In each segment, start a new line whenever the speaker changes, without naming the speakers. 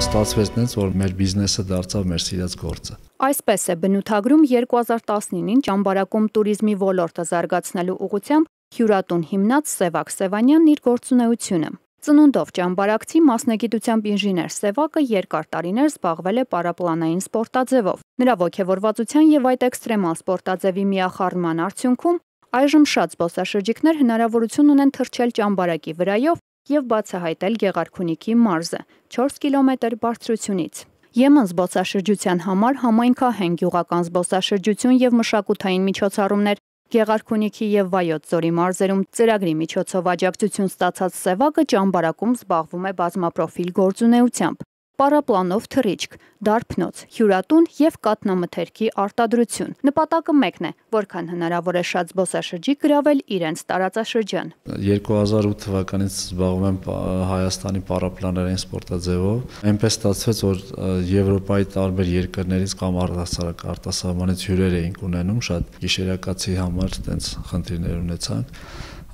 ստացվեց նենց, որ մեր բիզնեսը դարձավ մեր սիրած գործը։
Այսպես է բնութագրում 2019-ին ճամբարակում туриզմի ոլորտը զարգացնելու ուղղությամբ հյուրատուն հիմնած Սևակ Սևանյանն իր գործունեությունը։ Ծնունդով ճամբարակցի մասնագիտությամբ ինժեներ Սևակը երկար տարիներ զբաղվել է պարապլանային սպորտաձևով։ Նրա ողջևորվածության եւ այդ էքստրեմալ սպորտաձևի միախառնման արդյունքում այժմ շատ զբոսաշրջիկներ հնարավորություն ունեն թռչել ճամբարակի վրայով եւ բացահայտել Գեղարքունիքի մարզը 4 կիլոմետր բարձրությունից։ Եմն զբոսաշրջության համար համայնքահեն գյուղական զբոսաշրջություն եւ մշակութային միջոցառումներ Գեղարքունիքի եւ Վայոց Ձորի մարզերում ծրագրի միջոցով աջակցություն ստացած Սևակը ճամբարակում զբաղվում է բազմապրոֆիլ գործունեությամբ պարապլանով թռիչք, դարբնոց, հյուրատուն եւ կատնամթերքի արտադրություն։ Նպատակը մեկն է, որքան հնարավոր է շատ զբոսաշրջիկ գրավել իրենց տարածաշրջան։
2008 թվականից զբաղվում եմ Հայաստանի պարապլաներային սպորտաձևով։ Այնպես ստացվեց, որ Եվրոպայի տարբեր երկրներից կամ արտասարակ արտասահմանից հյուրեր էինք ունենում, շատ գիշերակացի համար այտենց խնդիրներ ունեցանք։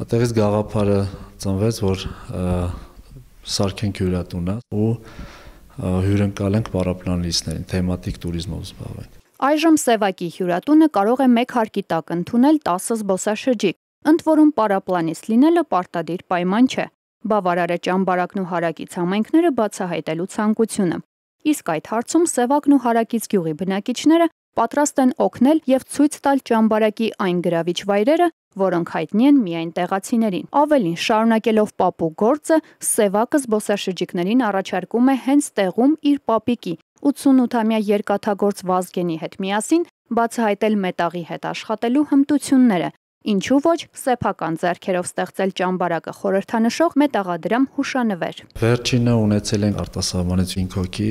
Հատեղից գաղափարը ծնվեց, որ սարքենք հյուրատունը ու հյուրընկալենք պարապլանիստներին, թեմատիկ туриզմով զբաղվենք։
Այժմ Սևակի հյուրատունը կարող է մեկ հարկի տակ ընդունել 10 զբոսաշրջիկ, ընդ որում պարապլանիստ լինելը պարտադիր պայման չէ։ Բավարար է ճամբարակն ու հարակից համայնքները բացահայտելու ցանկությունը։ Իսկ այդ հարցում Սևակն ու հարակից գյուղի բնակիչները պատրաստ են օգնել եւ ցույց տալ ճամբարակի այն գրավիչ վայրերը, որոնք հայտնի են միայն տեղացիներին։ Ավելին, շարունակելով պապու գործը, Սևակը զբոսաշրջիկներին առաջարկում է հենց տեղում իր պապիկի 88-ամյա երկաթագործ Վազգենի հետ միասին բացահայտել մետաղի հետ աշխատելու հմտությունները, ինչու ոչ սեփական ձեռքերով ստեղծել ճամբարակը խորհրդանշող մետաղադրամ հուշանվեր։
Վերջինը ունեցել են արտասահմանից 5 հոգի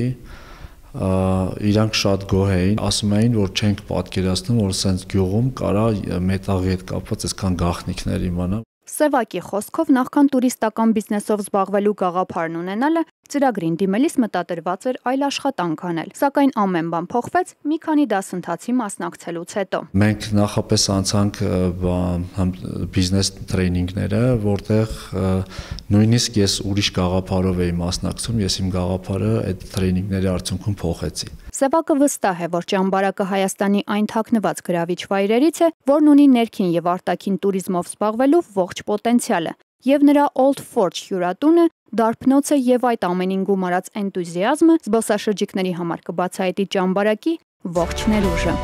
իրանք շատ գոհ էին, ասում էին, որ չենք պատկերացնում, որ սենց գյուղում կարա մետաղի հետ կապված այսքան գաղտնիքներ իմանա։
Սևակի խոսքով նախքան տուրիստական բիզնեսով զբաղվելու գաղափարն ունենալը Ծրագրին դիմելիս մտադրված էր այլ աշխատանք անել, սակայն ամեն բան փոխվեց մի քանի դասընթացի մասնակցելուց հետո։
Մենք նախապես անցանք բիզնես տրեյնինգները, որտեղ նույնիսկ ես ուրիշ գաղափարով էի մասնակցում, ես իմ գաղափարը այդ տրեյնինգների արդյունքում փոխեցի։
Սևակը վստահ է, որ ճամբարակը Հայաստանի այն թաքնված գրավիչ վայրերից է, որն ունի ներքին եւ արտաքին туриզմով զբաղվելու ողջ պոտենցիալը, եւ նրա Old Forge հյուրատունը Դարբնոցը եւ այդ ամենին գումարած էնտուզիազմը զբոսաշրջիկների համար կբացահայտի ճամբարակի ողջ ներուժը։